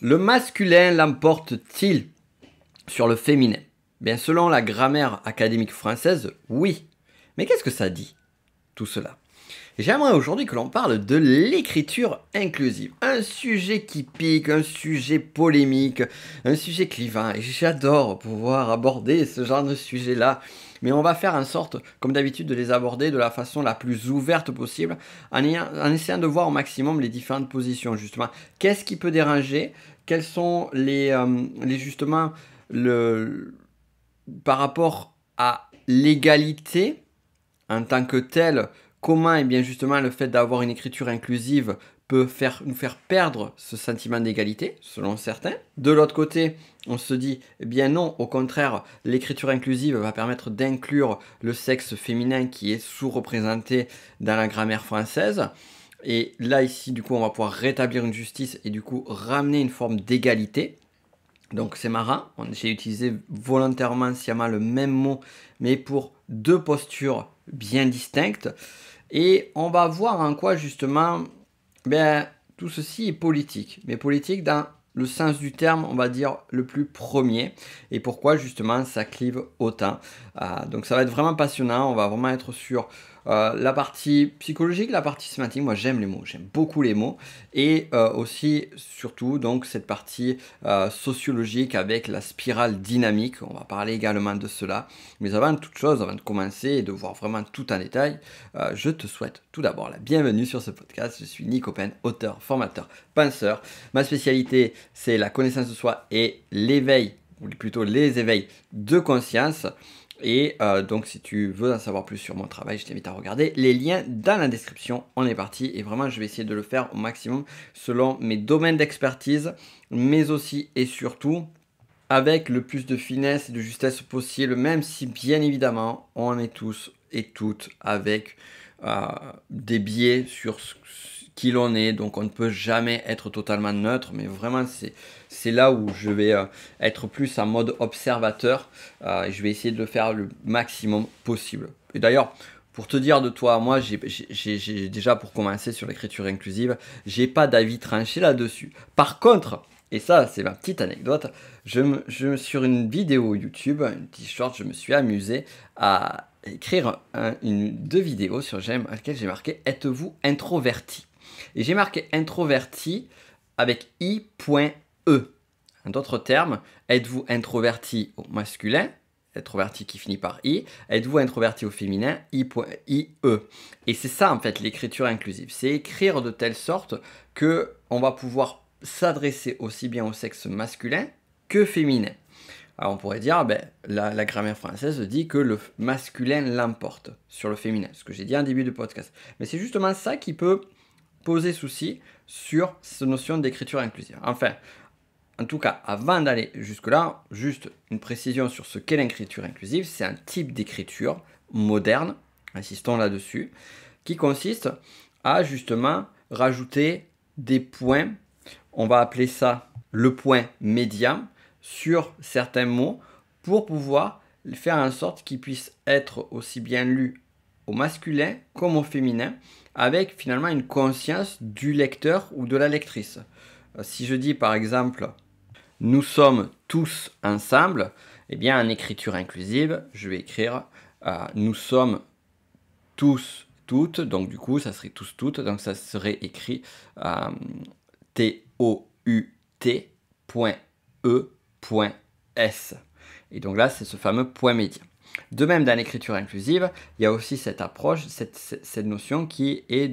Le masculin l'emporte-t-il sur le féminin Bien, selon la grammaire académique française, oui. Mais qu'est-ce que ça dit, tout cela J'aimerais aujourd'hui que l'on parle de l'écriture inclusive. Un sujet qui pique, un sujet polémique, un sujet clivant. Et j'adore pouvoir aborder ce genre de sujet-là mais on va faire en sorte, comme d'habitude, de les aborder de la façon la plus ouverte possible, en, essayant de voir au maximum les différentes positions, justement. Qu'est-ce qui peut déranger Quels sont les, euh, justement, le, par rapport à l'égalité en tant que telle, comment et eh bien justement le fait d'avoir une écriture inclusive peut nous faire perdre ce sentiment d'égalité, selon certains. De l'autre côté, on se dit, eh bien non, au contraire, l'écriture inclusive va permettre d'inclure le sexe féminin qui est sous-représenté dans la grammaire française. Et là, ici, du coup, on va pouvoir rétablir une justice et du coup ramener une forme d'égalité. Donc c'est marrant, j'ai utilisé volontairement sciemment le même mot, mais pour deux postures bien distinctes. Et on va voir en quoi justement ben, tout ceci est politique, mais politique dans le sens du terme, on va dire, le plus premier, et pourquoi justement ça clive autant. Ah, donc ça va être vraiment passionnant, on va vraiment être sur euh, la partie psychologique, la partie sémantique, moi j'aime les mots, j'aime beaucoup les mots. Et euh, aussi, surtout, donc cette partie euh, sociologique avec la spirale dynamique, on va parler également de cela. Mais avant toute chose, avant de commencer et de voir vraiment tout en détail, je te souhaite tout d'abord la bienvenue sur ce podcast. Je suis Nick Open, auteur, formateur, penseur. Ma spécialité, c'est la connaissance de soi et l'éveil, ou plutôt les éveils de conscience. Et euh, donc si tu veux en savoir plus sur mon travail, je t'invite à regarder les liens dans la description. On est parti et vraiment je vais essayer de le faire au maximum selon mes domaines d'expertise, mais aussi et surtout avec le plus de finesse et de justesse possible, même si bien évidemment on est tous et toutes avec euh, des biais sur ce qui l'on est, donc on ne peut jamais être totalement neutre, mais vraiment c'est c'est là où je vais euh, être plus en mode observateur. Euh, je vais essayer de le faire le maximum possible. Et d'ailleurs, pour te dire de toi, moi, j'ai déjà pour commencer sur l'écriture inclusive, j'ai pas d'avis tranché là-dessus. Par contre, et ça, c'est ma petite anecdote, je, sur une vidéo YouTube, une petite short, je me suis amusé à écrire une, deux vidéos sur j'aime, à laquelle j'ai marqué Êtes-vous introverti Et j'ai marqué introverti avec i.e E. En d'autres termes, êtes-vous introverti au masculin introverti qui finit par i, êtes-vous introverti au féminin i, e. Et c'est ça en fait l'écriture inclusive, c'est écrire de telle sorte que on va pouvoir s'adresser aussi bien au sexe masculin que féminin. Alors on pourrait dire, ben, la, la grammaire française dit que le masculin l'emporte sur le féminin, ce que j'ai dit en début de podcast. Mais c'est justement ça qui peut poser souci sur cette notion d'écriture inclusive. Enfin, en tout cas, avant d'aller jusque-là, juste une précision sur ce qu'est l'écriture inclusive. C'est un type d'écriture moderne, insistons là-dessus, qui consiste à justement rajouter des points, on va appeler ça le point médian, sur certains mots pour pouvoir faire en sorte qu'ils puissent être aussi bien lus au masculin comme au féminin, avec finalement une conscience du lecteur ou de la lectrice. Euh, si je dis par exemple nous sommes tous ensemble, eh bien en écriture inclusive, je vais écrire euh, nous sommes tous toutes, donc du coup ça serait tous toutes, donc ça serait écrit euh, T-O-U-T.E.S. Et donc là c'est ce fameux point média. De même, dans l'écriture inclusive, il y a aussi cette approche, cette, notion qui est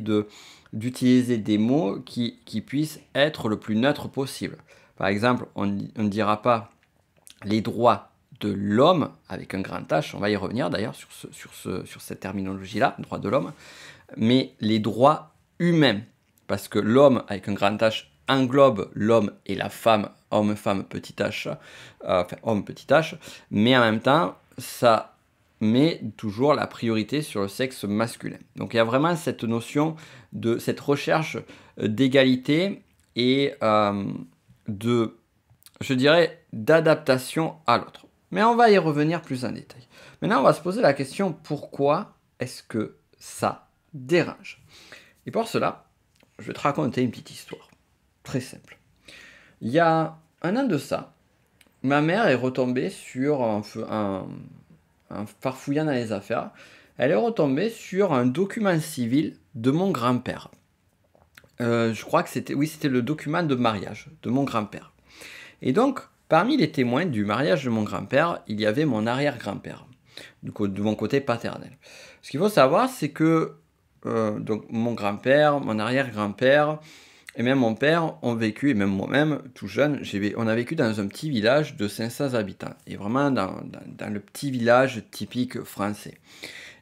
d'utiliser des mots qui, qui puissent être le plus neutre possible. Par exemple, on ne dira pas les droits de l'homme, avec un grand H, on va y revenir d'ailleurs sur, cette terminologie-là, droits de l'homme, mais les droits humains. Parce que l'homme, avec un grand H, englobe l'homme et la femme, homme-femme, petit h, euh, enfin homme, petit h, mais en même temps, ça met toujours la priorité sur le sexe masculin. Donc il y a vraiment cette notion de cette recherche d'égalité et, euh, de, je dirais, d'adaptation à l'autre. Mais on va y revenir plus en détail. Maintenant, on va se poser la question pourquoi est-ce que ça dérange Et pour cela, je vais te raconter une petite histoire. Très simple. Il y a un an de ça, ma mère est retombée sur un, un, farfouillant dans les affaires. Elle est retombée sur un document civil de mon grand-père. Euh, je crois que c'était, oui, c'était le document de mariage de mon grand-père. Et donc, parmi les témoins du mariage de mon grand-père, il y avait mon arrière-grand-père, de mon côté paternel. Ce qu'il faut savoir, c'est que euh, donc mon grand-père, mon arrière-grand-père, et même mon père ont vécu, et même moi-même, tout jeune, on a vécu dans un petit village de 500 habitants, et vraiment dans, le petit village typique français,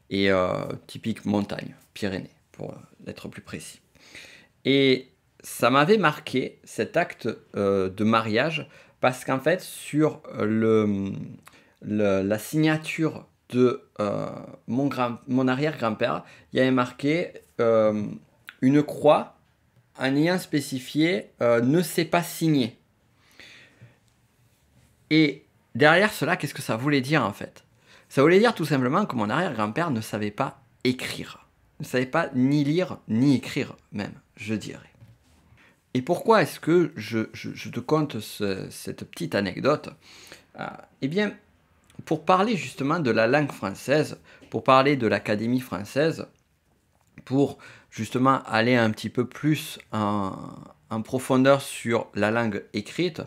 et euh, typique montagne, Pyrénées, pour être plus précis. Et ça m'avait marqué cet acte euh, de mariage parce qu'en fait sur euh, la signature de euh, mon, arrière-grand-père, il y avait marqué une croix en ayant spécifié ne s'est pas signé. Et derrière cela, qu'est-ce que ça voulait dire en fait Ça voulait dire tout simplement que mon arrière-grand-père ne savait pas écrire ne savait pas ni lire ni écrire même, je dirais. Et pourquoi est-ce que je, te compte cette petite anecdote ah, Eh bien, pour parler justement de la langue française, pour parler de l'Académie française, pour justement aller un petit peu plus en profondeur sur la langue écrite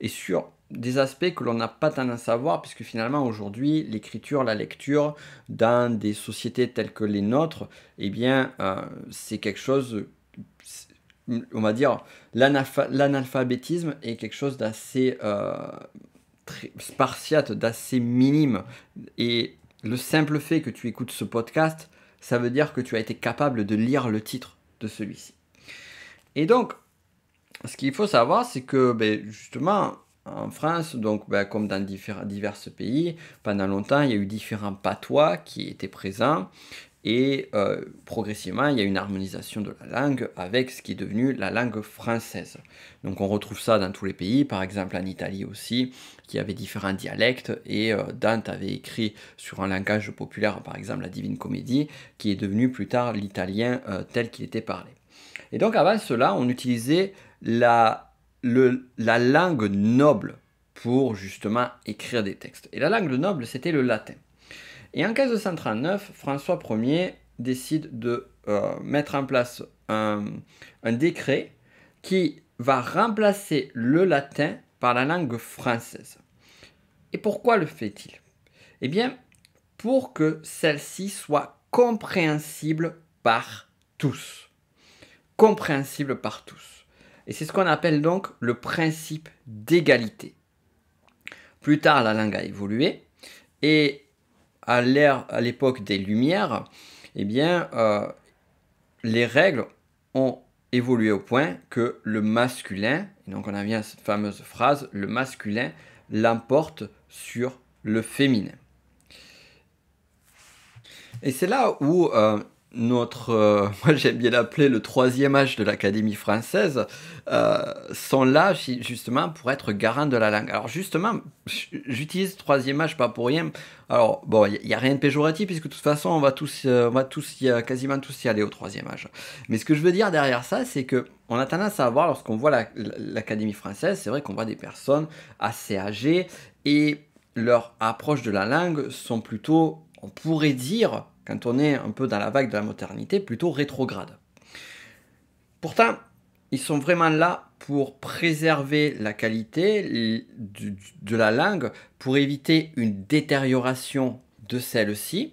et sur des aspects que l'on n'a pas tendance à savoir puisque finalement aujourd'hui, l'écriture, la lecture, dans des sociétés telles que les nôtres, eh bien, euh, c'est quelque chose, on va dire, l'analphabétisme est quelque chose d'assez euh, spartiate, d'assez minime. Et le simple fait que tu écoutes ce podcast, ça veut dire que tu as été capable de lire le titre de celui-ci. Et donc, ce qu'il faut savoir, c'est que ben, justement, en France, donc ben, comme dans divers pays, pendant longtemps, il y a eu différents patois qui étaient présents. Et euh, progressivement, il y a une harmonisation de la langue avec ce qui est devenu la langue française. Donc on retrouve ça dans tous les pays, par exemple en Italie aussi, qui avait différents dialectes, et euh, Dante avait écrit sur un langage populaire, par exemple la Divine Comédie, qui est devenu plus tard l'italien euh, tel qu'il était parlé. Et donc avant cela, on utilisait la la langue noble pour justement écrire des textes. Et la langue noble, c'était le latin. Et en 1539, François Ier décide de euh, mettre en place un décret qui va remplacer le latin par la langue française. Et pourquoi le fait-il Eh bien, pour que celle-ci soit compréhensible par tous. Compréhensible par tous. Et c'est ce qu'on appelle donc le principe d'égalité. Plus tard, la langue a évolué et à l'ère, à l'époque des Lumières, eh bien, euh, les règles ont évolué au point que le masculin, et donc on a bien cette fameuse phrase, le masculin l'emporte sur le féminin. Et c'est là où euh, notre, euh, moi j'aime bien l'appeler le troisième âge de l'Académie française, euh, sont là justement pour être garants de la langue. Alors justement, j'utilise troisième âge pas pour rien. Alors bon, il n'y a rien de péjoratif puisque de toute façon on va tous, euh, on va tous y, quasiment tous y aller au troisième âge. Mais ce que je veux dire derrière ça, c'est que on a tendance à voir lorsqu'on voit l'Académie française, c'est vrai qu'on voit des personnes assez âgées et leur approche de la langue sont plutôt, on pourrait dire, quand on est un peu dans la vague de la modernité, plutôt rétrograde. Pourtant, ils sont vraiment là pour préserver la qualité de la langue, pour éviter une détérioration de celle-ci.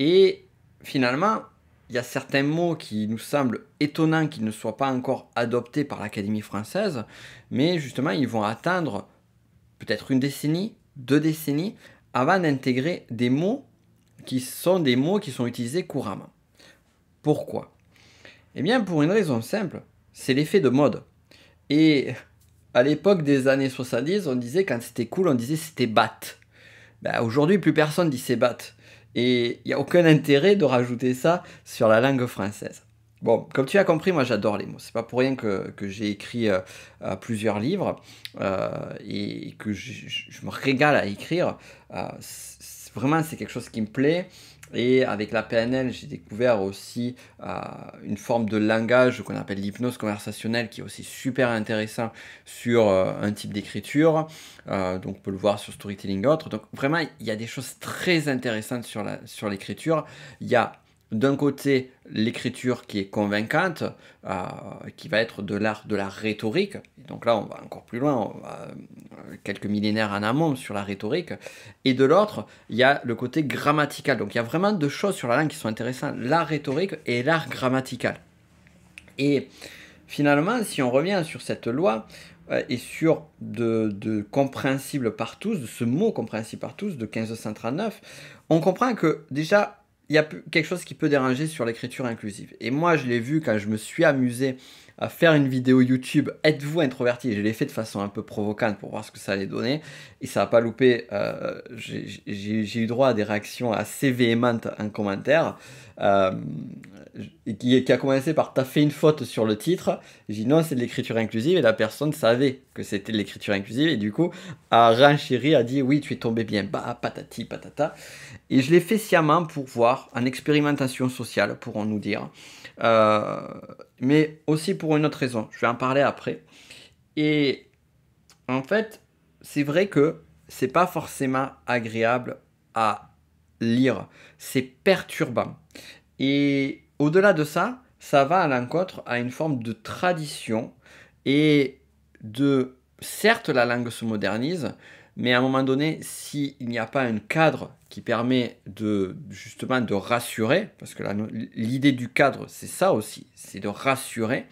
Et finalement, il y a certains mots qui nous semblent étonnants qu'ils ne soient pas encore adoptés par l'Académie française, mais justement, ils vont attendre peut-être une décennie, deux décennies, avant d'intégrer des mots qui sont des mots qui sont utilisés couramment. Pourquoi Eh bien, pour une raison simple, c'est l'effet de mode. Et à l'époque des années 70, on disait quand c'était cool, on disait c'était bat. Ben, aujourd'hui, plus personne dit c'est bat. Et il n'y a aucun intérêt de rajouter ça sur la langue française. Bon, comme tu as compris, moi j'adore les mots. C'est pas pour rien que, j'ai écrit euh, plusieurs livres euh, et que je, me régale à écrire. Euh, vraiment, c'est quelque chose qui me plaît. Et avec la PNL, j'ai découvert aussi euh, une forme de langage qu'on appelle l'hypnose conversationnelle, qui est aussi super intéressant sur euh, un type d'écriture. Euh, donc, on peut le voir sur Storytelling autres. Donc, vraiment, il y a des choses très intéressantes sur l'écriture. Sur il y a d'un côté l'écriture qui est convaincante, euh, qui va être de l'art de la rhétorique, donc là on va encore plus loin, euh, quelques millénaires en amont sur la rhétorique, et de l'autre il y a le côté grammatical, donc il y a vraiment deux choses sur la langue qui sont intéressantes, l'art rhétorique et l'art grammatical. Et finalement, si on revient sur cette loi, euh, et sur de, de, compréhensible par tous, de ce mot compréhensible par tous de 1539, on comprend que déjà il y a quelque chose qui peut déranger sur l'écriture inclusive. Et moi, je l'ai vu quand je me suis amusé à faire une vidéo YouTube, êtes-vous introverti Je l'ai fait de façon un peu provocante pour voir ce que ça allait donner, et ça n'a pas loupé. Euh, j'ai eu droit à des réactions assez véhémentes en commentaire, euh, qui, qui, a commencé par T'as fait une faute sur le titre. J'ai dit non, c'est de l'écriture inclusive, et la personne savait que c'était de l'écriture inclusive, et du coup, a renchéri, a dit Oui, tu es tombé bien Bah, patati, patata. Et je l'ai fait sciemment pour voir, en expérimentation sociale, pour en nous dire. Euh, mais aussi pour une autre raison. Je vais en parler après. Et en fait, c'est vrai que c'est pas forcément agréable à lire. C'est perturbant. Et au-delà de ça, ça va à l'encontre à une forme de tradition et de certes la langue se modernise, mais à un moment donné, s'il n'y a pas un cadre qui permet de justement de rassurer, parce que l'idée du cadre, c'est ça aussi, c'est de rassurer,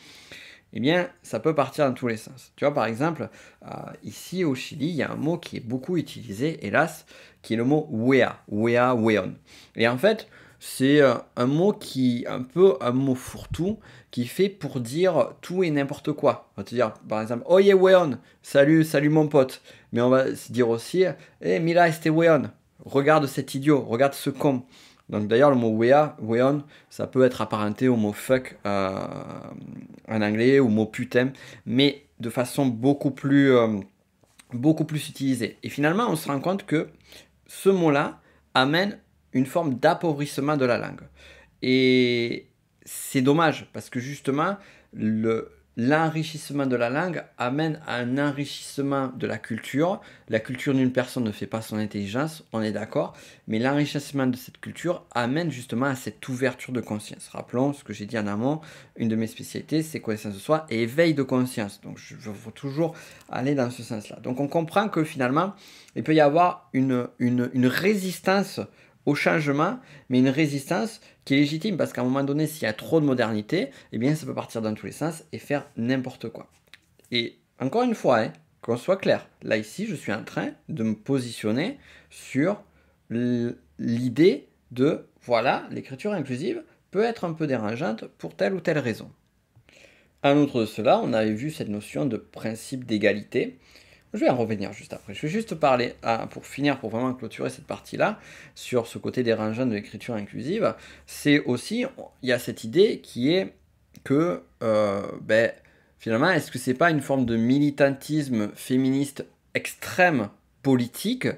eh bien, ça peut partir dans tous les sens. Tu vois, par exemple, euh, ici au Chili, il y a un mot qui est beaucoup utilisé, hélas, qui est le mot wea, wea, weon. Et en fait, c'est euh, un mot qui, un peu un mot fourre-tout, qui fait pour dire tout et n'importe quoi. On va te dire, par exemple, oye weon, salut, salut mon pote. Mais on va se dire aussi, eh, mila este weon, regarde cet idiot, regarde ce con. Donc d'ailleurs, le mot wea, weon, ça peut être apparenté au mot fuck euh, en anglais, au mot putain, mais de façon beaucoup plus, euh, beaucoup plus utilisée. Et finalement, on se rend compte que ce mot-là amène une forme d'appauvrissement de la langue. Et c'est dommage, parce que justement, le, l'enrichissement de la langue amène à un enrichissement de la culture. La culture d'une personne ne fait pas son intelligence, on est d'accord, mais l'enrichissement de cette culture amène justement à cette ouverture de conscience. Rappelons ce que j'ai dit en amont, une de mes spécialités, c'est connaissance de soi et éveil de conscience. Donc je veux toujours aller dans ce sens-là. Donc on comprend que finalement, il peut y avoir une, une, une résistance au changement, mais une résistance qui est légitime, parce qu'à un moment donné, s'il y a trop de modernité, eh bien, ça peut partir dans tous les sens et faire n'importe quoi. Et encore une fois, hein, qu'on soit clair, là ici, je suis en train de me positionner sur l'idée de, voilà, l'écriture inclusive peut être un peu dérangeante pour telle ou telle raison. En outre de cela, on avait vu cette notion de principe d'égalité, je vais en revenir juste après. Je vais juste parler, à, ah, pour finir, pour vraiment clôturer cette partie-là, sur ce côté dérangeant de l'écriture inclusive. C'est aussi, il y a cette idée qui est que, euh, ben, finalement, est-ce que c'est pas une forme de militantisme féministe extrême politique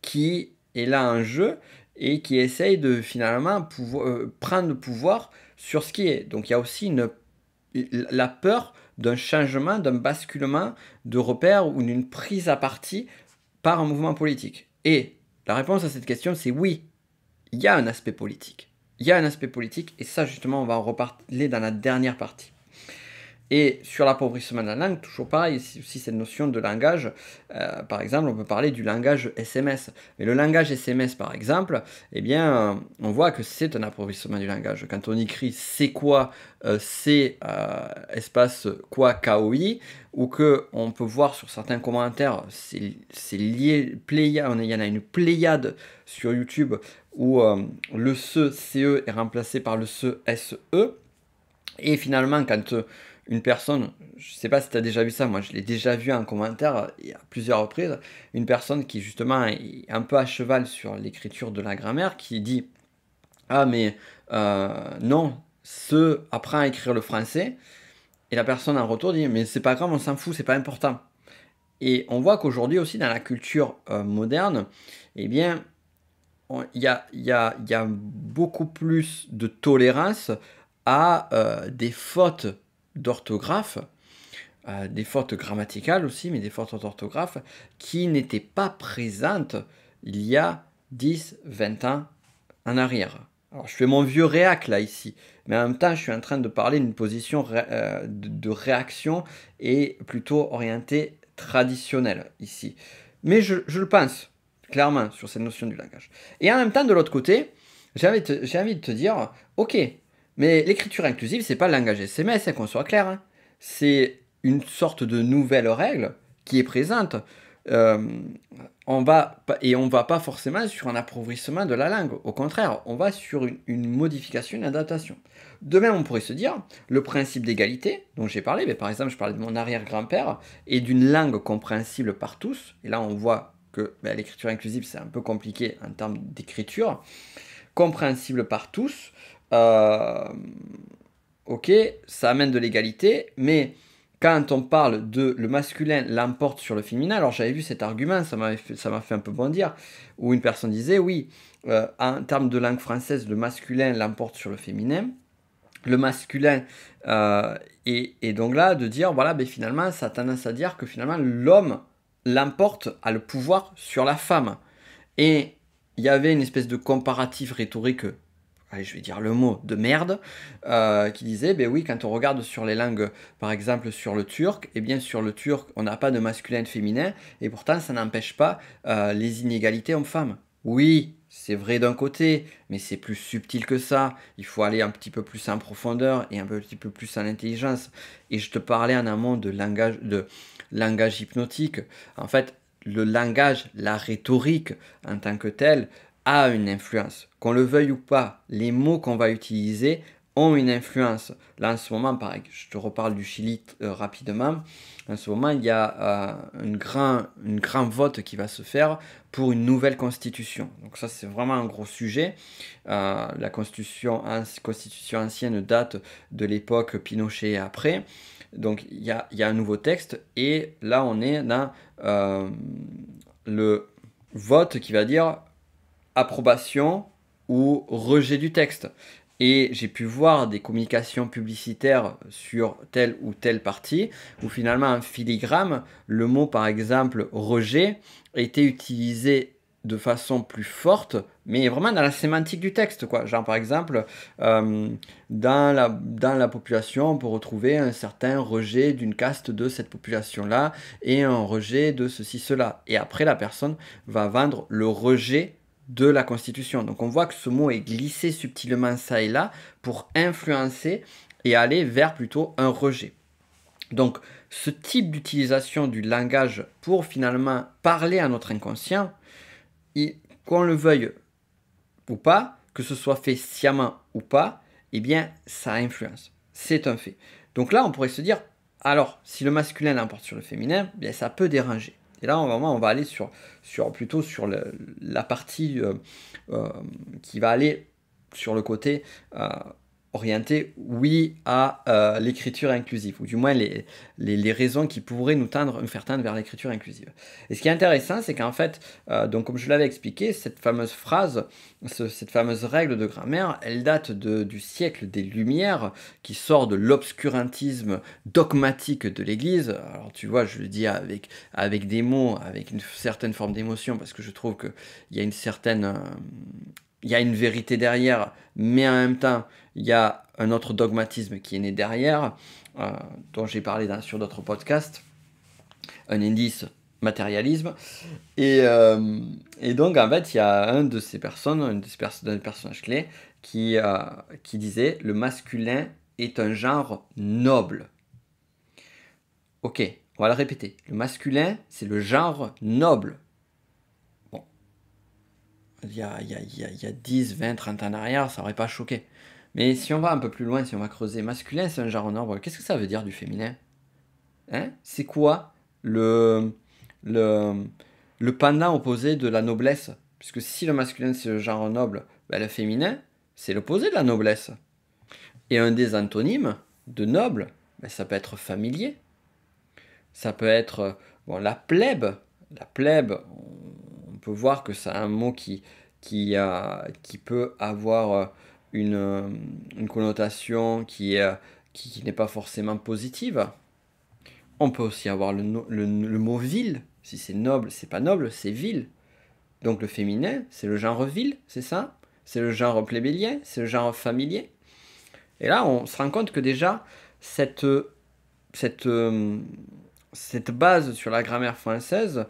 qui est là en jeu et qui essaye de finalement euh, prendre le pouvoir sur ce qui est. Donc il y a aussi une, la peur d'un changement, d'un basculement de repères ou d'une prise à partie par un mouvement politique Et la réponse à cette question, c'est oui, il y a un aspect politique. Il y a un aspect politique, et ça justement, on va en reparler dans la dernière partie. Et sur l'appauvrissement de la langue, toujours pareil, aussi cette notion de langage, euh, par exemple, on peut parler du langage SMS. Mais le langage SMS, par exemple, eh bien, euh, on voit que c'est un appauvrissement du langage. Quand on écrit c'est quoi, euh, c'est espace quoi, KOI, ou que on peut voir sur certains commentaires, c'est lié, il y en a une pléiade sur YouTube où le ce, CE est remplacé par le ce, SE. Et finalement, quand une personne, je sais pas si tu as déjà vu ça, moi je l'ai déjà vu en commentaire à plusieurs reprises, une personne qui justement est un peu à cheval sur l'écriture de la grammaire, qui dit Ah mais euh, non, ce apprend à écrire le français, et la personne en retour dit Mais c'est pas grave, on s'en fout, c'est pas important. Et on voit qu'aujourd'hui aussi dans la culture euh, moderne, eh bien, il y a, beaucoup plus de tolérance à euh, des fautes d'orthographe, euh, des fautes grammaticales aussi, mais des fautes d'orthographe, qui n'étaient pas présentes il y a 10, 20 ans en arrière. Alors, je fais mon vieux réac là ici, mais en même temps, je suis en train de parler d'une position euh, de, réaction et plutôt orientée traditionnelle ici. Mais je, le pense clairement sur cette notion du langage. Et en même temps, de l'autre côté, j'ai envie, de te dire, ok, mais l'écriture inclusive, c'est pas le langage SMS, c'est hein, qu'on soit clair. Hein. C'est une sorte de nouvelle règle qui est présente. Euh, on va, et on va pas forcément sur un appauvrissement de la langue. Au contraire, on va sur une, modification, une adaptation. De même, on pourrait se dire, le principe d'égalité dont j'ai parlé, mais par exemple, je parlais de mon arrière-grand-père, et d'une langue compréhensible par tous, et là on voit que ben, l'écriture inclusive, c'est un peu compliqué en termes d'écriture, compréhensible par tous, euh, ok, ça amène de l'égalité, mais quand on parle de le masculin l'emporte sur le féminin, alors j'avais vu cet argument, ça m'a fait, un peu bondir, où une personne disait, oui, euh, en termes de langue française, le masculin l'emporte sur le féminin, le masculin, euh, est donc là, de dire, voilà, mais ben finalement, ça a tendance à dire que finalement, l'homme l'emporte, à le pouvoir sur la femme. Et il y avait une espèce de comparatif rhétorique allez, je vais dire le mot, de merde, euh, qui disait, ben oui, quand on regarde sur les langues, par exemple sur le turc, et eh bien sur le turc, on n'a pas de masculin et de féminin, et pourtant ça n'empêche pas euh, les inégalités hommes-femmes. Oui, c'est vrai d'un côté, mais c'est plus subtil que ça. Il faut aller un petit peu plus en profondeur et un petit peu plus en intelligence. Et je te parlais en amont de langage, de langage hypnotique. En fait, le langage, la rhétorique en tant que telle, a une influence. Qu'on le veuille ou pas, les mots qu'on va utiliser ont une influence. Là, en ce moment, pareil, je te reparle du Chili euh, rapidement. En ce moment, il y a euh, une grande grand vote qui va se faire pour une nouvelle constitution. Donc ça, c'est vraiment un gros sujet. Euh, la constitution, ancienne date de l'époque Pinochet et après. Donc il y y a, un nouveau texte et là, on est dans euh, le vote qui va dire approbation ou rejet du texte. Et j'ai pu voir des communications publicitaires sur telle ou telle partie, où finalement en filigrane, le mot par exemple rejet était utilisé de façon plus forte, mais vraiment dans la sémantique du texte. Quoi. Genre par exemple, euh, dans, la, dans la population, on peut retrouver un certain rejet d'une caste de cette population-là et un rejet de ceci, cela. Et après, la personne va vendre le rejet de la Constitution. Donc on voit que ce mot est glissé subtilement ça et là pour influencer et aller vers plutôt un rejet. Donc ce type d'utilisation du langage pour finalement parler à notre inconscient, qu'on le veuille ou pas, que ce soit fait sciemment ou pas, eh bien ça influence. C'est un fait. Donc là on pourrait se dire, alors si le masculin l'emporte sur le féminin, eh bien ça peut déranger. Et là, on va, aller sur, sur, plutôt sur la partie euh, euh, qui va aller sur le côté euh, orienté, oui, à euh, l'écriture inclusive, ou du moins les, les, raisons qui pourraient nous, tendre, nous faire tendre vers l'écriture inclusive. Et ce qui est intéressant, c'est qu'en fait, euh, donc comme je l'avais expliqué, cette fameuse phrase, cette fameuse règle de grammaire, elle date de, du siècle des Lumières, qui sort de l'obscurantisme dogmatique de l'Église. Alors tu vois, je le dis avec, avec des mots, avec une certaine forme d'émotion, parce que je trouve qu'il y a une certaine... Euh, il y a une vérité derrière, mais en même temps, il y a un autre dogmatisme qui est né derrière, euh, dont j'ai parlé sur d'autres podcasts, un indice matérialisme. Euh, et, donc, en fait, il y a un de ces personnes, un de ces personnages clés personnage clé, qui, euh, qui disait Le masculin est un genre noble. Ok, on va le répéter. Le masculin, c'est le genre noble. Bon. Il y a, 10, 20, 30 ans en arrière, ça aurait pas choqué. Mais si on va un peu plus loin, si on va creuser, masculin, c'est un genre noble. Qu'est-ce que ça veut dire du féminin hein C'est quoi le, le, le pendant opposé de la noblesse Puisque si le masculin, c'est le genre noble, ben, le féminin, c'est l'opposé de la noblesse. Et un des antonymes de noble, ben ça peut être familier. Ça peut être bon, la plèbe. La plèbe, on peut voir que c'est un mot qui, qui, euh, qui peut avoir... Euh, euh, une, connotation euh, qui, qui, n'est pas forcément positive. On peut aussi avoir le, mot ville. Si c'est noble, c'est pas noble, c'est ville. Donc le féminin, c'est le genre ville, c'est ça C'est le genre plébélien, c'est le genre familier. Et là, on se rend compte que déjà, cette, cette, euh, cette base sur la grammaire française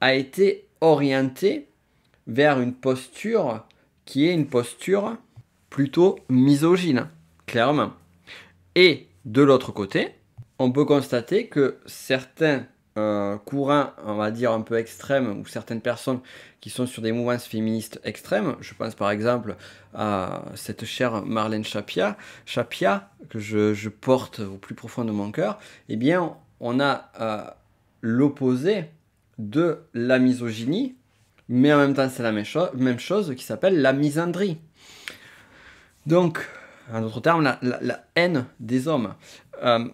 a été orientée vers une posture qui est une posture plutôt misogyne, clairement. Et de l'autre côté, on peut constater que certains euh, courants, on va dire un peu extrêmes, ou certaines personnes qui sont sur des mouvances féministes extrêmes, je pense par exemple à cette chère Marlène Chapia, Chapia que je, porte au plus profond de mon cœur, eh bien on a euh, l'opposé de la misogynie, mais en même temps c'est la même chose qui s'appelle la misandrie. Donc, en d'autres termes, la, haine des hommes. Euh,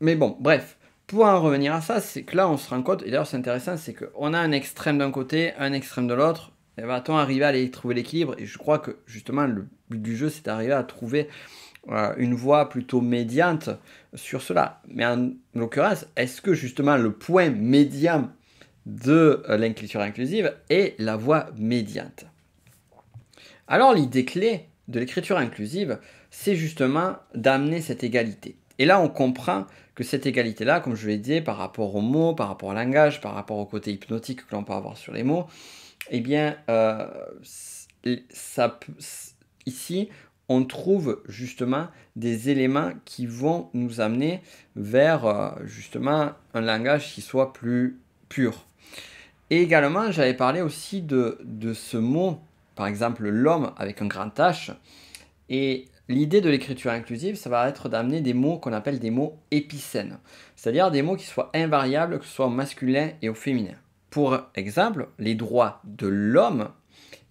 mais bon, bref. Pour en revenir à ça, c'est que là, on se rend compte, et d'ailleurs c'est intéressant, c'est qu'on a un extrême d'un côté, un extrême de l'autre, et va-t-on ben, arriver à aller trouver l'équilibre Et je crois que justement, le but du jeu, c'est d'arriver à trouver euh, une voie plutôt médiante sur cela. Mais en l'occurrence, est-ce que justement le point médian de euh, l'inclusion inclusive est la voie médiante Alors l'idée clé de l'écriture inclusive, c'est justement d'amener cette égalité. Et là, on comprend que cette égalité-là, comme je l'ai dit, par rapport aux mots, par rapport au langage, par rapport au côté hypnotique que l'on peut avoir sur les mots, eh bien, euh, ça, ici, on trouve justement des éléments qui vont nous amener vers euh, justement un langage qui soit plus pur. Et également, j'avais parlé aussi de ce mot par exemple l'homme avec un grand H. Et l'idée de l'écriture inclusive, ça va être d'amener des mots qu'on appelle des mots épicènes, c'est-à-dire des mots qui soient invariables, que ce soit au masculin et au féminin. Pour exemple, les droits de l'homme,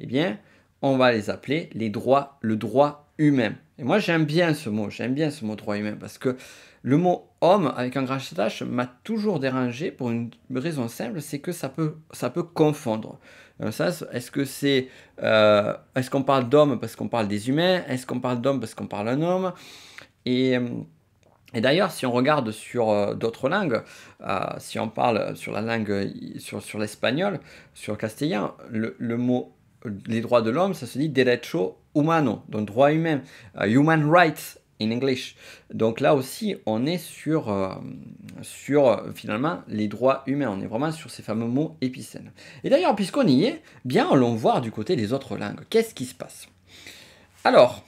eh bien, on va les appeler les droits, le droit humain. Et moi, j'aime bien ce mot, j'aime bien ce mot droit humain, parce que le mot homme avec un grand H m'a toujours dérangé pour une raison simple, c'est que ça peut, ça peut confondre. Euh, est-ce que c'est, euh, est-ce qu'on parle d'homme parce qu'on parle des humains Est-ce qu'on parle d'homme parce qu'on parle d'un homme Et et d'ailleurs, si on regarde sur euh, d'autres langues, si on parle sur la langue, sur, sur l'espagnol, sur le castillan, le, le, mot les droits de l'homme, ça se dit derecho humano, donc droit humain, euh, human rights in English. Donc là aussi, on est sur, euh, sur euh, finalement les droits humains, on est vraiment sur ces fameux mots épicènes. Et d'ailleurs, puisqu'on y est, bien allons voir du côté des autres langues. Qu'est-ce qui se passe Alors,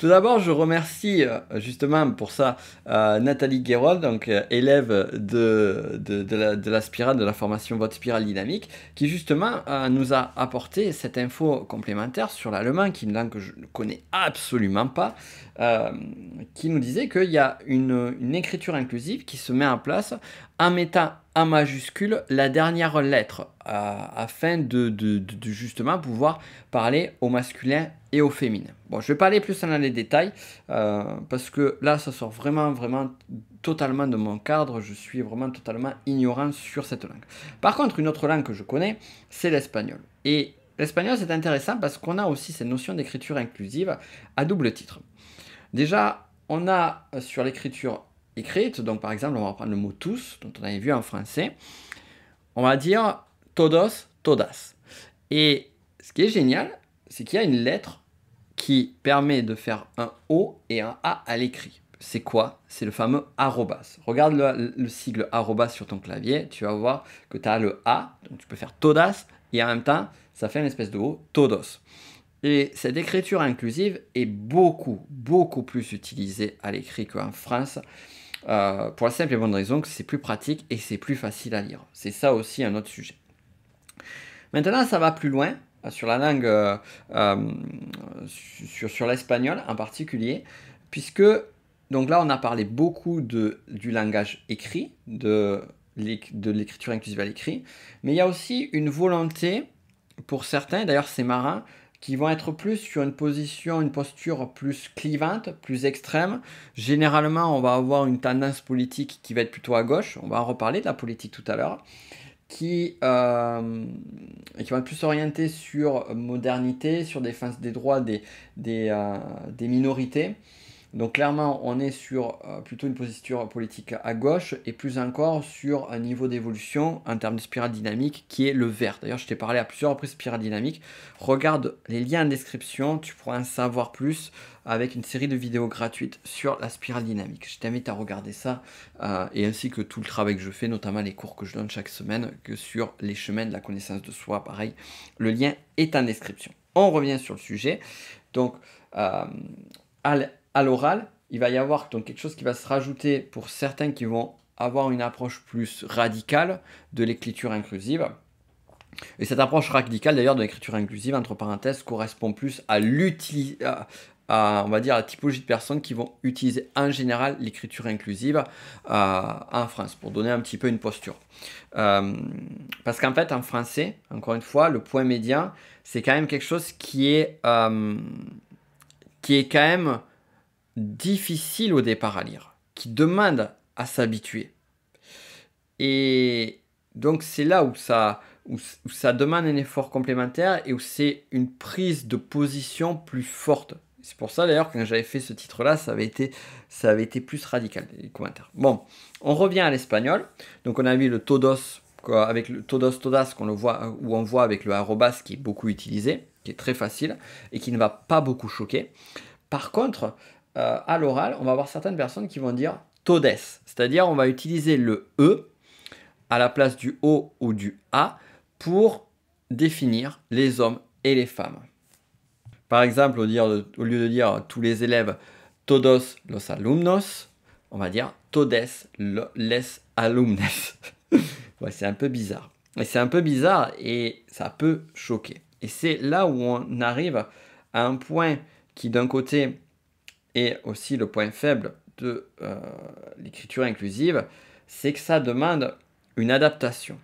tout d'abord, je remercie euh, justement pour ça euh, Nathalie Guérol, donc euh, élève de, de, la, spirale, de la formation Votre Spirale Dynamique, qui justement nous a apporté cette info complémentaire sur l'allemand, qui est une langue que je ne connais absolument pas, qui nous disait qu'il y a une, une écriture inclusive qui se met en place en mettant en majuscule la dernière lettre afin de, justement pouvoir parler au masculin et au féminin. Bon, je vais pas aller plus dans les détails euh, parce que là, ça sort vraiment, vraiment totalement de mon cadre. Je suis vraiment totalement ignorant sur cette langue. Par contre, une autre langue que je connais, c'est l'espagnol. Et l'espagnol, c'est intéressant parce qu'on a aussi cette notion d'écriture inclusive à double titre. Déjà, on a euh, sur l'écriture écrite. Donc, par exemple, on va prendre le mot tous, dont on avait vu en français. On va dire todos, todas. Et ce qui est génial, c'est qu'il y a une lettre qui permet de faire un O et un A à l'écrit. C'est quoi C'est le fameux arrobas. Regarde le, le, sigle arrobas sur ton clavier, tu vas voir que tu as le A, donc tu peux faire todas, et en même temps, ça fait une espèce de O, todos. Et cette écriture inclusive est beaucoup, beaucoup plus utilisée à l'écrit qu'en France. Euh, pour la simple et bonne raison que c'est plus pratique et c'est plus facile à lire. C'est ça aussi un autre sujet. Maintenant, ça va plus loin euh, sur la langue, euh, sur, l'espagnol en particulier, puisque donc là, on a parlé beaucoup de, du langage écrit, de, de l'écriture inclusive à l'écrit, mais il y a aussi une volonté pour certains, d'ailleurs c'est marrant, qui vont être plus sur une position, une posture plus clivante, plus extrême. Généralement, on va avoir une tendance politique qui va être plutôt à gauche. On va en reparler de la politique tout à l'heure. Qui, euh, va qui, plus s'orienter sur modernité, sur défense des droits des euh, minorités. Donc clairement, on est sur euh, plutôt une position politique à gauche et plus encore sur un niveau d'évolution en termes de spirale dynamique qui est le vert. D'ailleurs, je t'ai parlé à plusieurs reprises de spirale dynamique. Regarde les liens en description, tu pourras en savoir plus avec une série de vidéos gratuites sur la spirale dynamique. Je t'invite à regarder ça euh, et ainsi que tout le travail que je fais, notamment les cours que je donne chaque semaine que sur les chemins de la connaissance de soi, pareil. Le lien est en description. On revient sur le sujet. Donc, euh, à l'oral, il va y avoir donc quelque chose qui va se rajouter pour certains qui vont avoir une approche plus radicale de l'écriture inclusive. Et cette approche radicale d'ailleurs de l'écriture inclusive, entre parenthèses, correspond plus à on va dire, la typologie de personnes qui vont utiliser en général l'écriture inclusive euh, en France, pour donner un petit peu une posture. Euh, parce qu'en fait, en français, encore une fois, le point médian, c'est quand même quelque chose qui est, euh, qui est quand même difficile au départ à lire, qui demande à s'habituer. Et donc c'est là où ça, ça demande un effort complémentaire et où c'est une prise de position plus forte. C'est pour ça d'ailleurs quand j'avais fait ce titre-là, ça avait été, ça avait été plus radical les commentaires. Bon, on revient à l'espagnol. Donc on a vu le todos quoi, avec le todos todas qu'on le voit euh, où on voit avec le arrobas qui est beaucoup utilisé, qui est très facile et qui ne va pas beaucoup choquer. Par contre, euh, à l'oral, on va avoir certaines personnes qui vont dire todes, c'est-à-dire on va utiliser le E à la place du O ou du A pour définir les hommes et les femmes. Par exemple, au, lieu de dire tous les élèves todos los alumnos, on va dire todes les alumnes. c'est un peu bizarre. Et c'est un peu bizarre et ça peut choquer. Et c'est là où on arrive à un point qui d'un côté et aussi le point faible de euh, l'écriture inclusive, c'est que ça demande une adaptation.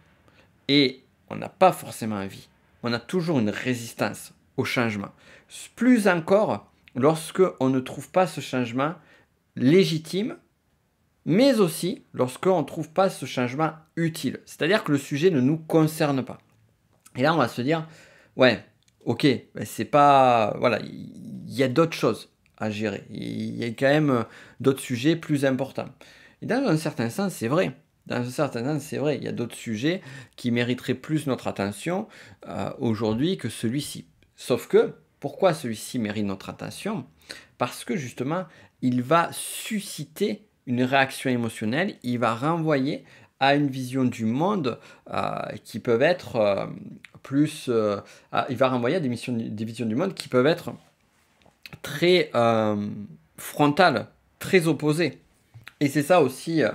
Et on n'a pas forcément envie. On a toujours une résistance au changement. Plus encore lorsque on ne trouve pas ce changement légitime, mais aussi lorsque on ne trouve pas ce changement utile. C'est-à-dire que le sujet ne nous concerne pas. Et là, on va se dire, ouais, ok, ben, c'est pas, voilà, il y a d'autres choses à gérer. Il y a quand même euh, d'autres sujets plus importants. Et dans un certain sens, c'est vrai. Dans un certain sens, c'est vrai. Il y a d'autres sujets qui mériteraient plus notre attention euh, aujourd'hui que celui-ci. Sauf que, pourquoi celui-ci mérite notre attention Parce que justement, il va susciter une réaction émotionnelle, il va renvoyer à une vision du monde euh, qui peuvent être plus... il va renvoyer à des, missions, des visions du monde qui peuvent être très euh, frontal, très opposé, Et c'est ça aussi euh,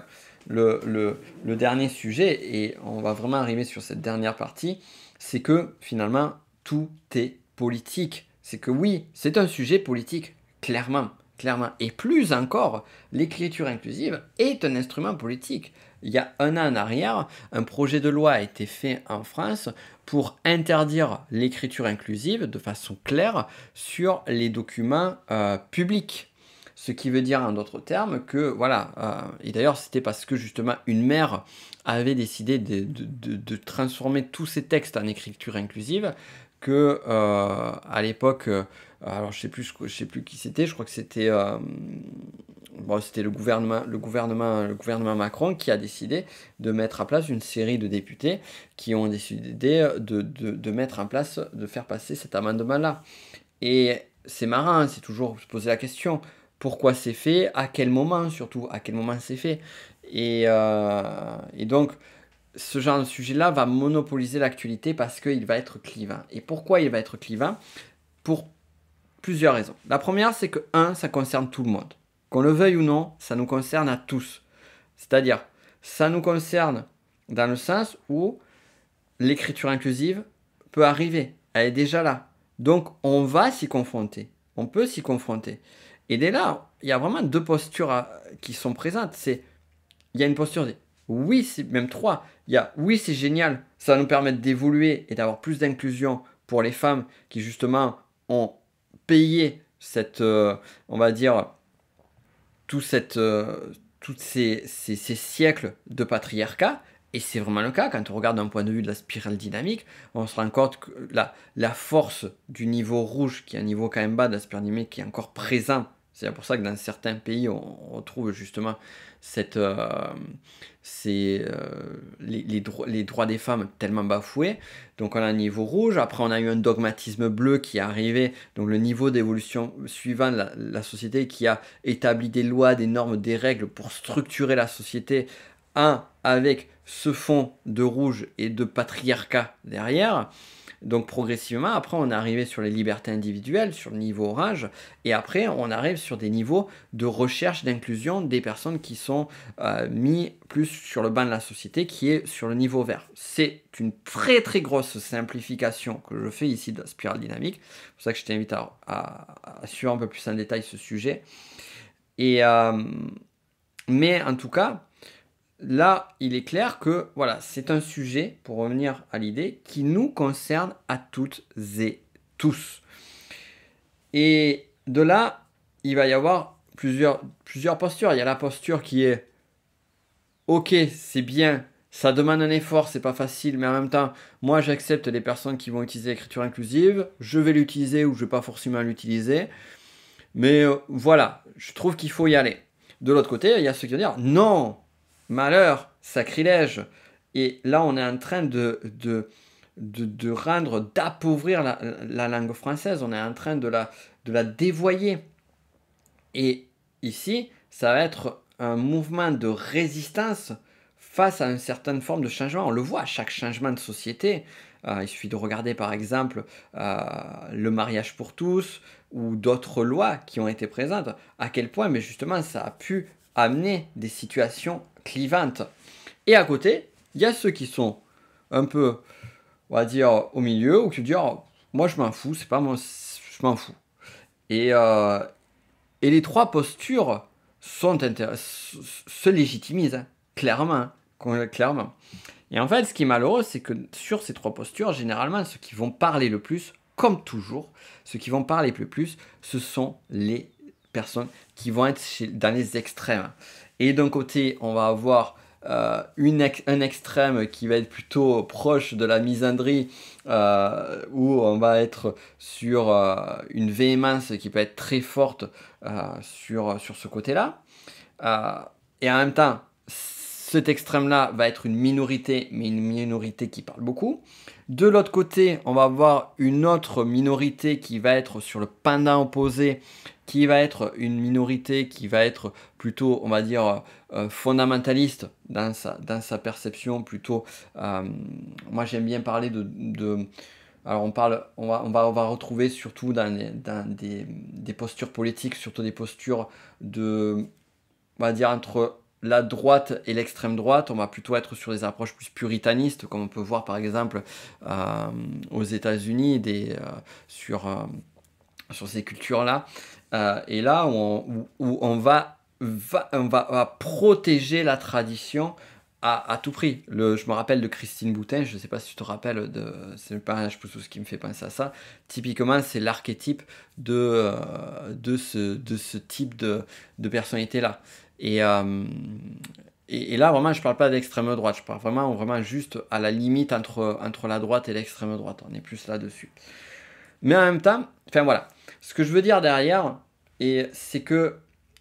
le, le, le, dernier sujet, et on va vraiment arriver sur cette dernière partie, c'est que finalement, tout est politique. C'est que oui, c'est un sujet politique, clairement, clairement. Et plus encore, l'écriture inclusive est un instrument politique. Il y a un an en arrière, un projet de loi a été fait en France pour interdire l'écriture inclusive de façon claire sur les documents euh, publics. Ce qui veut dire en d'autres termes que, voilà, euh, et d'ailleurs c'était parce que justement une mère avait décidé de, transformer tous ses textes en écriture inclusive que euh, à l'époque, alors je sais plus, je sais plus qui c'était, je crois que c'était c'était le gouvernement, le, gouvernement, le gouvernement Macron qui a décidé de mettre en place une série de députés qui ont décidé de, mettre en place, de faire passer cet amendement-là. Et c'est marrant, hein, c'est toujours se poser la question, pourquoi c'est fait, à quel moment surtout, à quel moment c'est fait. Et, euh, et, donc, ce genre de sujet-là va monopoliser l'actualité parce qu'il va être clivant. Et pourquoi il va être clivant Pour plusieurs raisons. La première, c'est que, un, ça concerne tout le monde. Qu'on le veuille ou non, ça nous concerne à tous. C'est-à-dire, ça nous concerne dans le sens où l'écriture inclusive peut arriver, elle est déjà là. Donc on va s'y confronter, on peut s'y confronter. Et dès là, il y a vraiment deux postures qui sont présentes. C'est il y a une posture de oui, c'est même trois. Il y a oui, c'est génial, ça va nous permettre d'évoluer et d'avoir plus d'inclusion pour les femmes qui justement ont payé cette, euh, on va dire, tout euh, ces, siècles de patriarcat, et c'est vraiment le cas, quand on regarde d'un point de vue de la spirale dynamique, on se rend compte que la, force du niveau rouge, qui est un niveau quand même bas de qui est encore présent c'est pour ça que dans certains pays, on, retrouve justement cette, euh, euh, les, droits des femmes tellement bafoués. Donc on a un niveau rouge, après on a eu un dogmatisme bleu qui est arrivé, donc le niveau d'évolution suivant la, la société qui a établi des lois, des normes, des règles pour structurer la société un avec ce fond de rouge et de patriarcat derrière. Donc progressivement, après, on est arrivé sur les libertés individuelles, sur le niveau orange, et après, on arrive sur des niveaux de recherche d'inclusion des personnes qui sont euh, mis plus sur le banc de la société, qui est sur le niveau vert. C'est une très très grosse simplification que je fais ici de la spirale dynamique. C'est pour ça que je t'invite à, suivre un peu plus en détail ce sujet. Et, euh, mais en tout cas, là, il est clair que voilà, c'est un sujet, pour revenir à l'idée, qui nous concerne à toutes et tous. Et de là, il va y avoir plusieurs, plusieurs postures. Il y a la posture qui est Ok, c'est bien, ça demande un effort, c'est pas facile, mais en même temps, moi j'accepte les personnes qui vont utiliser l'écriture inclusive, je vais l'utiliser ou je vais pas forcément l'utiliser. Mais euh, voilà, je trouve qu'il faut y aller. De l'autre côté, il y a ceux qui vont dire non, malheur, sacrilège. Et là, on est en train de, de, de, rendre, d'appauvrir la, langue française, on est en train de la, de la dévoyer. Et ici, ça va être un mouvement de résistance face à une certaine forme de changement. On le voit à chaque changement de société. Euh, il suffit de regarder par exemple euh, le mariage pour tous ou d'autres lois qui ont été présentes, à quel point mais justement ça a pu amener des situations clivantes. Et à côté, il y a ceux qui sont un peu, on va dire, au milieu, ou qui disent oh, Moi, je m'en fous, c'est pas moi, je m'en fous. Et, euh, et les trois postures sont se légitimisent, hein, clairement, hein, clairement. Et en fait, ce qui est malheureux, c'est que sur ces trois postures, généralement, ceux qui vont parler le plus, comme toujours, ceux qui vont parler le plus, ce sont les personnes qui vont être dans les extrêmes. Et d'un côté, on va avoir euh, un extrême qui va être plutôt proche de la misandrie, euh, où on va être sur euh, une véhémence qui peut être très forte sur, sur ce côté-là. et en même temps, cet extrême-là va être une minorité, mais une minorité qui parle beaucoup. De l'autre côté, on va avoir une autre minorité qui va être sur le pendant opposé, qui va être une minorité qui va être plutôt, on va dire, euh, euh, fondamentaliste dans sa, dans sa perception, plutôt... Euh, moi j'aime bien parler de, alors on, parle, on, va, on, va, on va retrouver surtout dans, des, des postures politiques, surtout des postures de, on va dire, entre la droite et l'extrême droite, on va plutôt être sur des approches plus puritanistes, comme on peut voir par exemple euh, aux États-Unis euh, sur, euh, sur ces cultures-là. et là, on, va, on va, protéger la tradition à, tout prix. je me rappelle de Christine Boutin, je ne sais pas si tu te rappelles, de, c'est le parrainage ce qui me fait penser à ça. Typiquement, c'est l'archétype de, de, ce, de ce type de, de personnalité-là. Euh, et, et, là, vraiment, je ne parle pas d'extrême droite, je parle vraiment, juste à la limite entre, entre la droite et l'extrême droite. On est plus là-dessus. Mais en même temps, enfin voilà, ce que je veux dire derrière, c'est que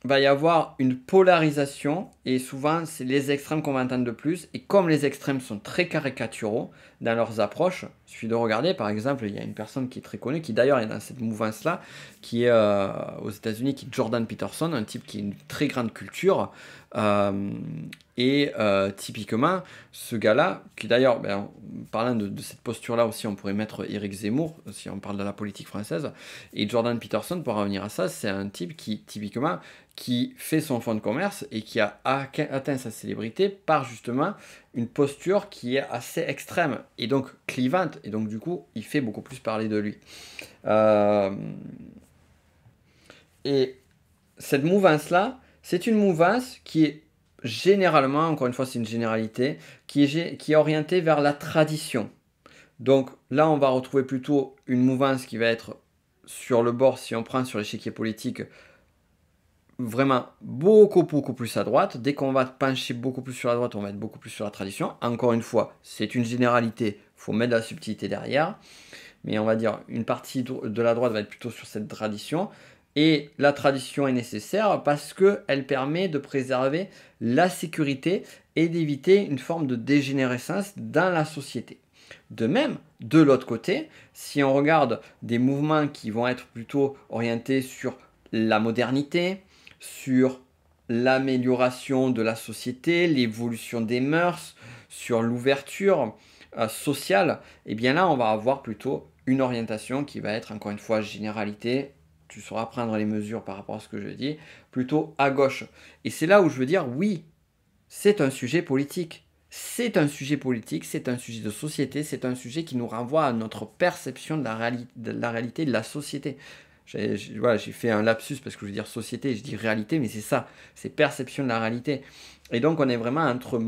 va y avoir une polarisation et souvent c'est les extrêmes qu'on va entendre de plus et comme les extrêmes sont très caricaturaux, dans leurs approches. Il suffit de regarder, par exemple, il y a une personne qui est très connue, qui d'ailleurs est dans cette mouvance-là, qui est euh, aux États-Unis, qui est Jordan Peterson, un type qui a une très grande culture. Euh, et euh, typiquement, ce gars-là, qui d'ailleurs, ben, parlant de, cette posture-là aussi, on pourrait mettre Eric Zemmour, si on parle de la politique française, et Jordan Peterson, pour revenir à ça, c'est un type qui, typiquement, qui fait son fonds de commerce et qui a atteint sa célébrité par justement une posture qui est assez extrême et donc clivante. Et donc, du coup, il fait beaucoup plus parler de lui. Euh, et cette mouvance-là, c'est une mouvance qui est généralement, encore une fois, c'est une généralité, qui est, qui est orientée vers la tradition. Donc là, on va retrouver plutôt une mouvance qui va être sur le bord, si on prend sur l'échiquier politique, vraiment beaucoup, beaucoup plus à droite. Dès qu'on va pencher beaucoup plus sur la droite, on va être beaucoup plus sur la tradition. Encore une fois, c'est une généralité, Il faut mettre de la subtilité derrière. Mais on va dire, une partie de la droite va être plutôt sur cette tradition. Et la tradition est nécessaire parce qu'elle permet de préserver la sécurité et d'éviter une forme de dégénérescence dans la société. De même, de l'autre côté, si on regarde des mouvements qui vont être plutôt orientés sur la modernité, sur l'amélioration de la société, l'évolution des mœurs, sur l'ouverture euh, sociale, et eh bien là, on va avoir plutôt une orientation qui va être, encore une fois, généralité, tu sauras prendre les mesures par rapport à ce que je dis, plutôt à gauche. Et c'est là où je veux dire, oui, c'est un sujet politique. C'est un sujet politique, c'est un sujet de société, c'est un sujet qui nous renvoie à notre perception de la, de la réalité de la société. J'ai fait un lapsus parce que je veux dire société, je dis réalité, mais c'est ça, c'est perception de la réalité. Et donc on est vraiment entre,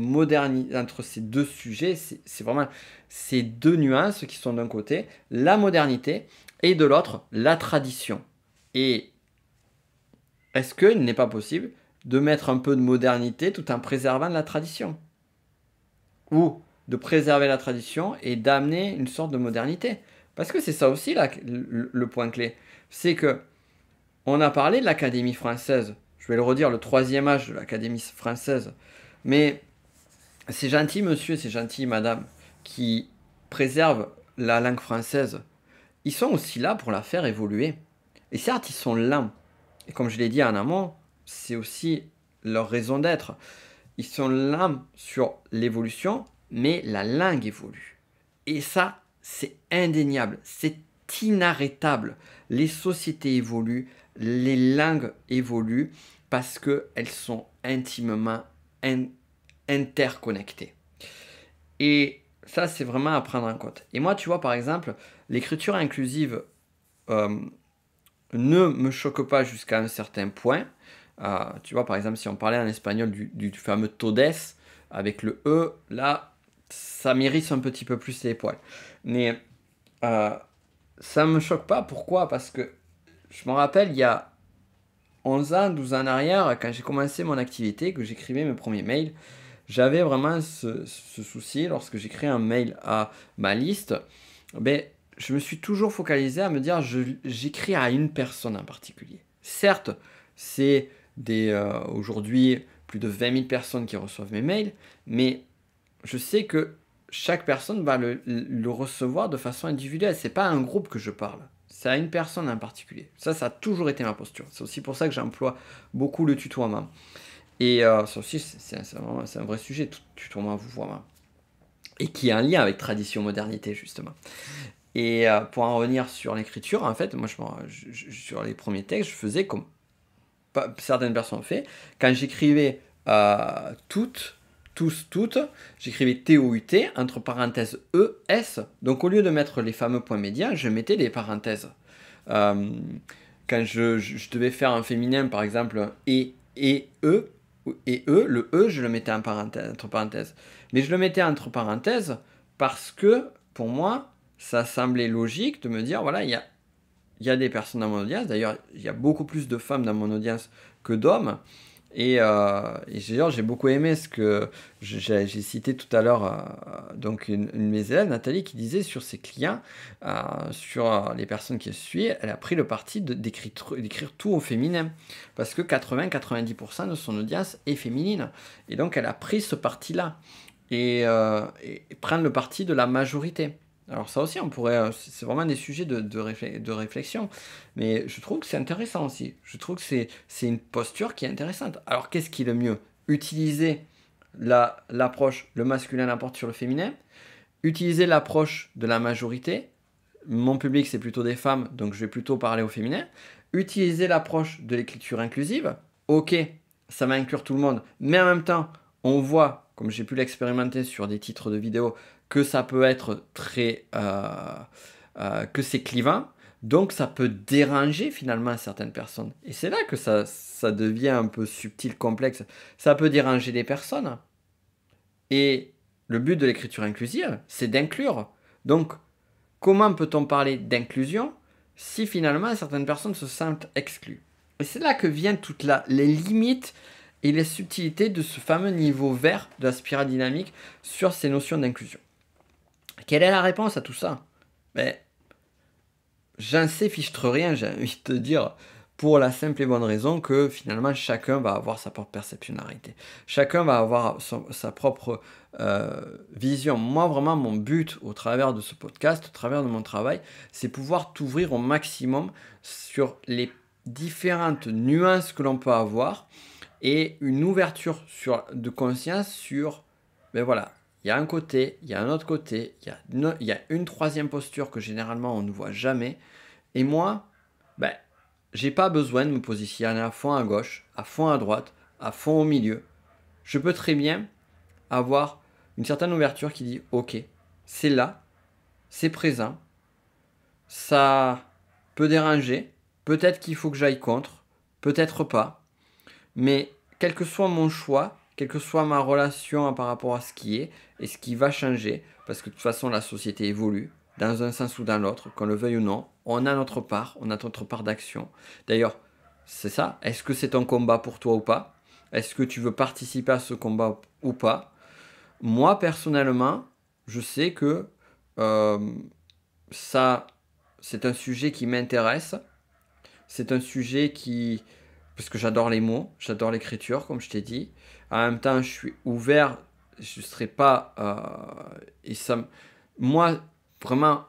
entre ces deux sujets, c'est vraiment ces deux nuances qui sont d'un côté la modernité et de l'autre la tradition. Et est-ce qu'il n'est pas possible de mettre un peu de modernité tout en préservant la tradition Ou de préserver la tradition et d'amener une sorte de modernité Parce que c'est ça aussi le point clé c'est que on a parlé de l'Académie française. Je vais le redire, le troisième âge de l'Académie française. Mais c'est gentil, monsieur, c'est gentils madame, qui préservent la langue française. Ils sont aussi là pour la faire évoluer. Et certes, ils sont là. Et comme je l'ai dit en amont, c'est aussi leur raison d'être. Ils sont là sur l'évolution, mais la langue évolue. Et ça, c'est indéniable. C'est inarrêtable. Les sociétés évoluent, les langues évoluent parce que elles sont intimement interconnectées. Et ça, c'est vraiment à prendre en compte. Et moi, tu vois, par exemple, l'écriture inclusive euh, ne me choque pas jusqu'à un certain point. Euh, tu vois, par exemple, si on parlait en espagnol du, fameux todes avec le E, là, ça m'irrisse un petit peu plus les poils. Mais euh, ça me choque pas. Pourquoi Parce que je me rappelle, il y a 11 ans, 12 ans arrière, quand j'ai commencé mon activité, que j'écrivais mes premiers mails, j'avais vraiment ce, souci lorsque j'écris un mail à ma liste. Mais ben, je me suis toujours focalisé à me dire j'écris à une personne en particulier. Certes, c'est des euh, aujourd'hui plus de 20 000 personnes qui reçoivent mes mails, mais je sais que chaque personne va le, recevoir de façon individuelle. C'est pas un groupe que je parle. C'est à une personne en particulier. Ça, ça a toujours été ma posture. C'est aussi pour ça que j'emploie beaucoup le tutoiement. Et euh, ça aussi, c'est un, vrai sujet, tutoiement, vouvoiement. Et qui a un lien avec tradition-modernité, justement. Et euh, pour en revenir sur l'écriture, en fait, moi, je, sur les premiers textes, je faisais comme certaines personnes ont fait. Quand j'écrivais euh, toutes, tous, toutes, j'écrivais T-O-U-T, entre parenthèses E-S. Donc au lieu de mettre les fameux points médias, je mettais des parenthèses. Euh, quand je, devais faire un féminin, par exemple, e et, e, et e, le e, je le mettais entre parenthèses. Mais je le mettais entre parenthèses parce que, pour moi, ça semblait logique de me dire, voilà, il y a des personnes dans mon audience. D'ailleurs, il y a beaucoup plus de femmes dans mon audience que d'hommes. Et, euh, j'ai beaucoup aimé ce que j'ai cité tout à l'heure, euh, donc une, une, de mes élèves, Nathalie, qui disait sur ses clients, euh, sur euh, les personnes qui suit, elle a pris le parti d'écrire tout au féminin, parce que 80-90% de son audience est féminine. Et donc elle a pris ce parti-là, et, et prendre le parti de la majorité. Alors ça aussi, on pourrait, euh, c'est vraiment des sujets de, de, réflexion, mais je trouve que c'est intéressant aussi. Je trouve que c'est, une posture qui est intéressante. Alors qu'est-ce qui est le mieux Utiliser l'approche, le masculin l'apporte sur le féminin, utiliser l'approche de la majorité, mon public c'est plutôt des femmes, donc je vais plutôt parler au féminin, utiliser l'approche de l'écriture inclusive, ok, ça va inclure tout le monde, mais en même temps, on voit, comme j'ai pu l'expérimenter sur des titres de vidéos, que ça peut être très... Euh, euh, que c'est clivant. Donc ça peut déranger finalement certaines personnes. Et c'est là que ça, ça devient un peu subtil, complexe. Ça peut déranger des personnes. Et le but de l'écriture inclusive, c'est d'inclure. Donc comment peut-on parler d'inclusion si finalement certaines personnes se sentent exclues Et c'est là que viennent toutes les limites et les subtilités de ce fameux niveau vert de la spirale dynamique sur ces notions d'inclusion. Quelle est la réponse à tout ça Mais j'en sais fichtre rien, j'ai envie de te dire, pour la simple et bonne raison que finalement chacun va avoir sa propre perceptionnalité. chacun va avoir sa propre euh, vision. Moi vraiment mon but au travers de ce podcast, au travers de mon travail, c'est pouvoir t'ouvrir au maximum sur les différentes nuances que l'on peut avoir et une ouverture sur, de conscience sur, Mais ben voilà, il y a un côté, il y a un autre côté, il y, a une, troisième posture que généralement on ne voit jamais. Et moi, ben, j'ai pas besoin de me positionner à fond à gauche, à fond à droite, à fond au milieu. Je peux très bien avoir une certaine ouverture qui dit ok, c'est là, c'est présent, ça peut déranger, peut-être qu'il faut que j'aille contre, peut-être pas, mais quel que soit mon choix, quelle que soit ma relation par rapport à ce qui est et ce qui va changer, parce que de toute façon la société évolue, dans un sens ou dans l'autre, qu'on le veuille ou non, on a notre part, on a notre part d'action. D'ailleurs, c'est ça, est-ce que c'est un combat pour toi ou pas Est-ce que tu veux participer à ce combat ou pas Moi, personnellement, je sais que euh, ça, c'est un sujet qui m'intéresse, c'est un sujet qui... Parce que j'adore les mots, j'adore l'écriture, comme je t'ai dit. En même temps, je suis ouvert. Je ne serai pas. Euh, et ça, moi, vraiment,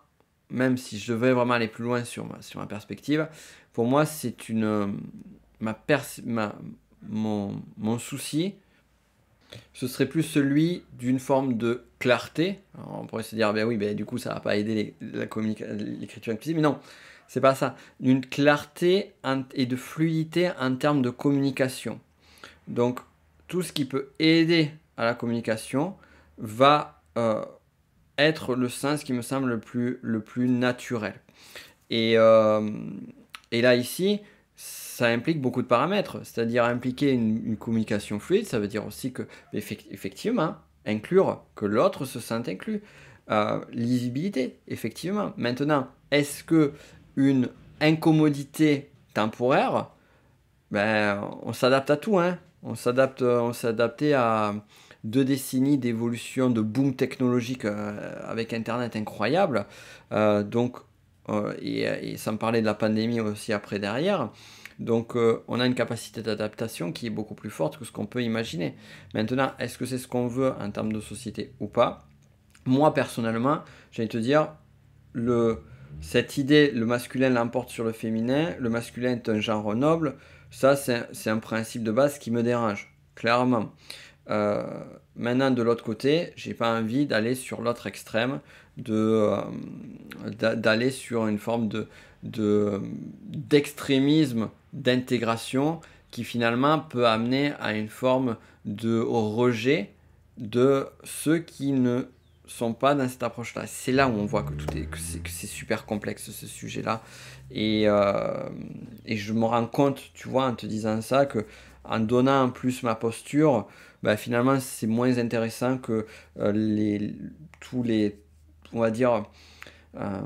même si je devais vraiment aller plus loin sur ma, sur ma perspective, pour moi, c'est une. Ma, ma mon, mon, souci, ce serait plus celui d'une forme de clarté. on pourrait se dire, ben oui, ben du coup, ça va pas aider l'écriture inclusive, mais non, c'est pas ça. D'une clarté et de fluidité en termes de communication. Donc, tout ce qui peut aider à la communication va euh, être le sens qui me semble le plus, le plus naturel. Euh, et, là, ici, ça implique beaucoup de paramètres, c'est-à-dire impliquer une, communication fluide, ça veut dire aussi que, effectivement, inclure que l'autre se sente inclus. Euh, lisibilité, effectivement. Maintenant, est-ce que une incommodité temporaire, ben, on s'adapte à tout, hein on s'adapte, on s'est adapté à deux décennies d'évolution, de boom technologique euh, avec Internet incroyable. Euh, donc, euh, et, sans parler de la pandémie aussi après derrière. Donc on a une capacité d'adaptation qui est beaucoup plus forte que ce qu'on peut imaginer. Maintenant, est-ce que c'est ce qu'on veut en termes de société ou pas Moi personnellement, j'allais te dire, cette idée, le masculin l'emporte sur le féminin, le masculin est un genre noble, ça, c'est un principe de base qui me dérange, clairement. Euh, maintenant, de l'autre côté, j'ai pas envie d'aller sur l'autre extrême, euh, d'aller sur une forme d'extrémisme, de, d'intégration qui finalement peut amener à une forme de rejet de ceux qui ne sont pas dans cette approche-là. C'est là où on voit que tout est que c'est super complexe ce sujet-là. Et, euh, et, je me rends compte, tu vois, en te disant ça, que en donnant en plus ma posture, bah, finalement c'est moins intéressant que euh, les tous les on va dire euh,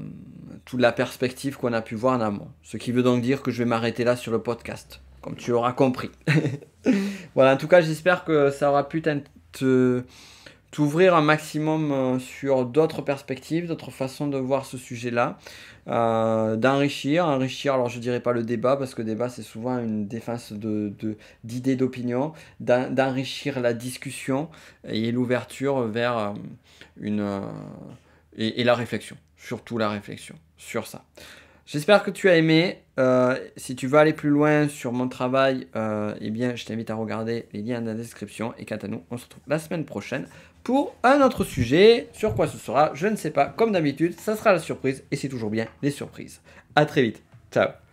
toute la perspective qu'on a pu voir en amont. Ce qui veut donc dire que je vais m'arrêter là sur le podcast, comme tu auras compris. voilà, en tout cas, j'espère que ça aura pu te t'ouvrir un maximum euh, sur d'autres perspectives, d'autres façons de voir ce sujet-là, euh, d'enrichir, enrichir, alors je dirais pas le débat, parce que le débat c'est souvent une défense d'idées, de, d'idées, d'opinions, d'enrichir la discussion et l'ouverture vers euh, une... Et, la réflexion, surtout la réflexion sur ça. J'espère que tu as aimé. si tu veux aller plus loin sur mon travail, eh bien, je t'invite à regarder les liens dans la description. Et quant à nous, on se retrouve la semaine prochaine un autre sujet. Sur quoi ce sera, je ne sais pas. Comme d'habitude, ça sera la surprise et c'est toujours bien les surprises. À très vite. Ciao.